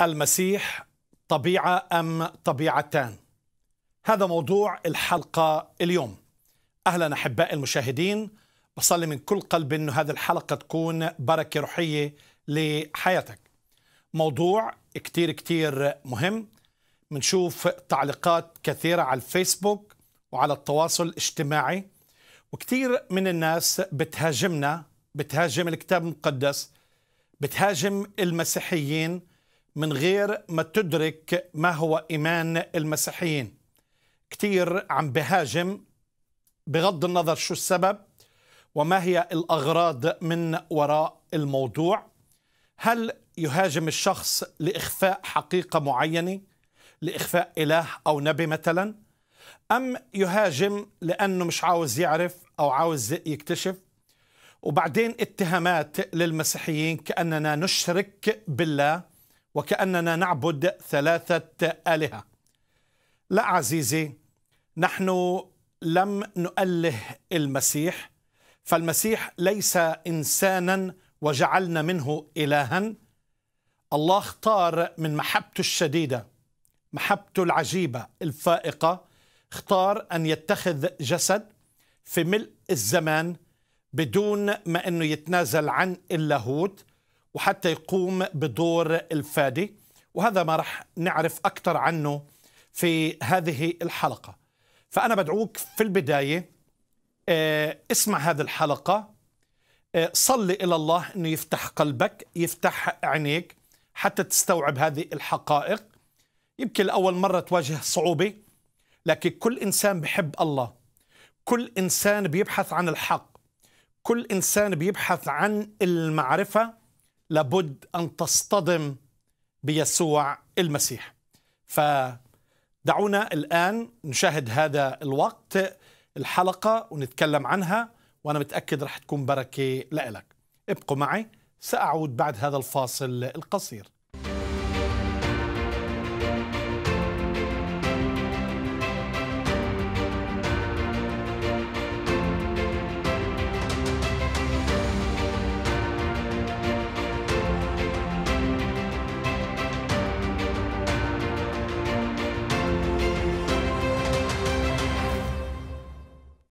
المسيح طبيعه ام طبيعتان هذا موضوع الحلقه اليوم اهلا احبائي المشاهدين بصلي من كل قلب انه هذه الحلقه تكون بركه روحيه لحياتك موضوع كتير كتير مهم بنشوف تعليقات كثيره على الفيسبوك وعلى التواصل الاجتماعي وكثير من الناس بتهاجمنا بتهاجم الكتاب المقدس بتهاجم المسيحيين من غير ما تدرك ما هو إيمان المسيحيين كتير عم بهاجم بغض النظر شو السبب وما هي الأغراض من وراء الموضوع هل يهاجم الشخص لإخفاء حقيقة معينة لإخفاء إله أو نبي مثلا أم يهاجم لأنه مش عاوز يعرف أو عاوز يكتشف وبعدين اتهامات للمسيحيين كأننا نشرك بالله وكأننا نعبد ثلاثة آلهة لا عزيزي نحن لم نؤله المسيح فالمسيح ليس إنسانا وجعلنا منه إلها الله اختار من محبته الشديدة محبته العجيبة الفائقة اختار أن يتخذ جسد في ملء الزمان بدون ما أنه يتنازل عن اللاهوت وحتى يقوم بدور الفادي وهذا ما رح نعرف أكثر عنه في هذه الحلقة فأنا بدعوك في البداية آه، اسمع هذه الحلقة آه، صلي إلى الله أنه يفتح قلبك يفتح عينيك حتى تستوعب هذه الحقائق يمكن لأول مرة تواجه صعوبة لكن كل إنسان بحب الله كل إنسان بيبحث عن الحق كل إنسان بيبحث عن المعرفة لابد ان تصطدم بيسوع المسيح. فدعونا الان نشاهد هذا الوقت الحلقه ونتكلم عنها وانا متاكد رح تكون بركه لإلك. ابقوا معي ساعود بعد هذا الفاصل القصير.